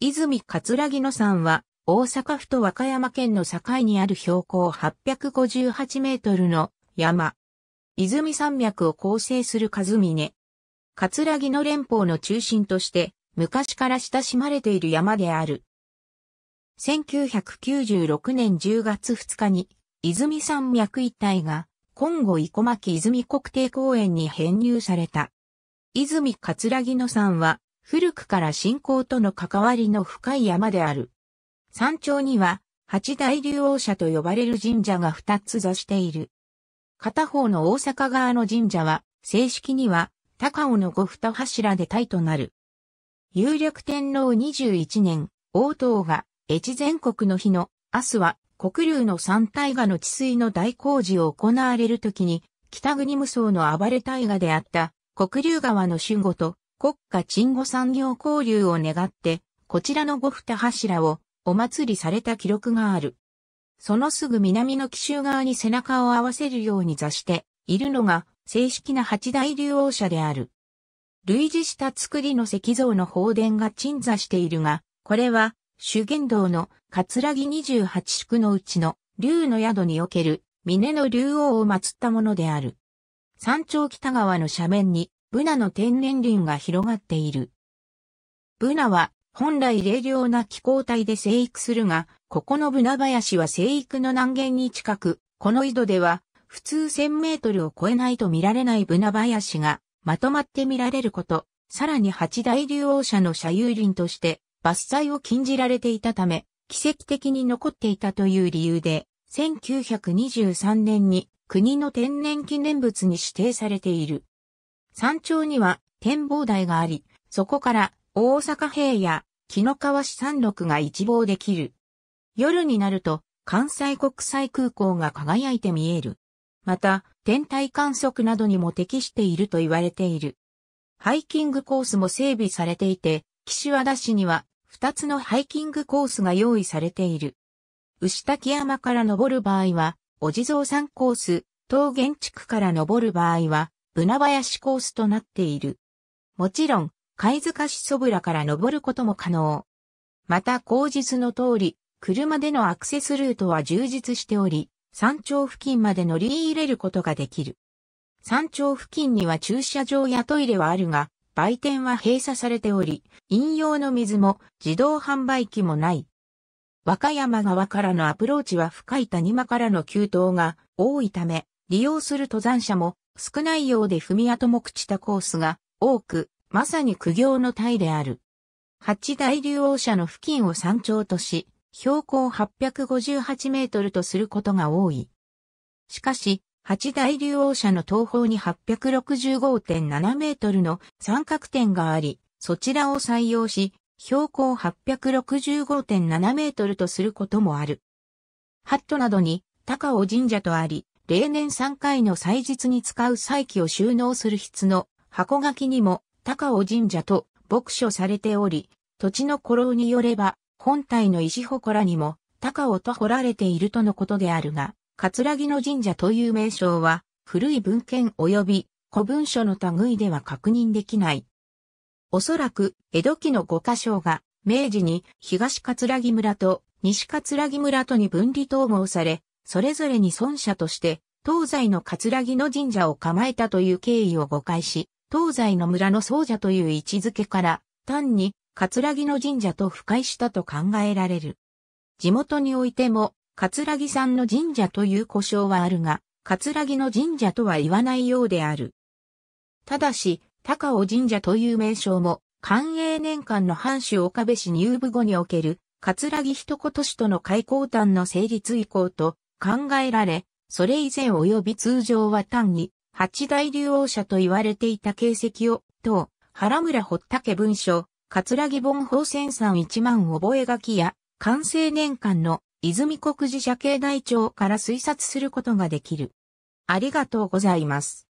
泉桂木野山は、大阪府と和歌山県の境にある標高858メートルの山。泉山脈を構成する数峰。桂木野連峰の中心として、昔から親しまれている山である。1996年10月2日に、泉山脈一帯が、今後生駒木泉国定公園に編入された。泉桂木野山は、古くから信仰との関わりの深い山である。山頂には、八大竜王社と呼ばれる神社が二つ座している。片方の大阪側の神社は、正式には、高尾の五二柱で体となる。有力天皇21年、王党が、越前国の日の、明日は、国流の三大河の治水の大工事を行われるときに、北国無双の暴れ大河であった、国流川の守護と、国家鎮護産業交流を願って、こちらの五二柱をお祭りされた記録がある。そのすぐ南の紀州側に背中を合わせるように座しているのが正式な八大竜王者である。類似した作りの石像の放電が鎮座しているが、これは修験道の葛城28宿のうちの竜の宿における峰の竜王を祀ったものである。山頂北側の斜面にブナの天然林が広がっている。ブナは本来冷涼な気候帯で生育するが、ここのブナ林は生育の難限に近く、この井戸では普通1000メートルを超えないと見られないブナ林がまとまって見られること、さらに八大流王者の社有林として伐採を禁じられていたため、奇跡的に残っていたという理由で、1923年に国の天然記念物に指定されている。山頂には展望台があり、そこから大阪平野、木の川市山麓が一望できる。夜になると関西国際空港が輝いて見える。また、天体観測などにも適していると言われている。ハイキングコースも整備されていて、岸和田市には2つのハイキングコースが用意されている。牛滝山から登る場合は、お地蔵山コース、桃源地区から登る場合は、船林コースとなっている。もちろん、貝塚市そぶらから登ることも可能。また、口実の通り、車でのアクセスルートは充実しており、山頂付近まで乗り入れることができる。山頂付近には駐車場やトイレはあるが、売店は閉鎖されており、飲用の水も自動販売機もない。和歌山側からのアプローチは深い谷間からの急登が多いため、利用する登山者も少ないようで踏み跡も朽ちたコースが多く、まさに苦行の体である。八大竜王社の付近を山頂とし、標高858メートルとすることが多い。しかし、八大竜王社の東方に865.7メートルの三角点があり、そちらを採用し、標高865.7メートルとすることもある。ハットなどに高尾神社とあり、例年3回の祭日に使う祭器を収納する筆の箱書きにも高尾神社と牧書されており、土地の古老によれば、本体の石祠にも高尾と掘られているとのことであるが、葛城の神社という名称は、古い文献及び古文書の類では確認できない。おそらく、江戸期の五箇所が、明治に東葛城村と西葛城村とに分離統合され、それぞれに尊者として、東西の葛城の神社を構えたという経緯を誤解し、東西の村の僧者という位置づけから、単に、葛城の神社と腐解したと考えられる。地元においても、葛城さんの神社という故障はあるが、葛城の神社とは言わないようである。ただし、高尾神社という名称も、寛永年間の藩主岡部氏入部後における、葛城一言氏との開口端の成立以降と、考えられ、それ以前及び通常は単に八大竜王者と言われていた形跡を、等、原村堀竹文書、桂木本法戦山一万覚書や、完成年間の泉国寺社経大帳から推察することができる。ありがとうございます。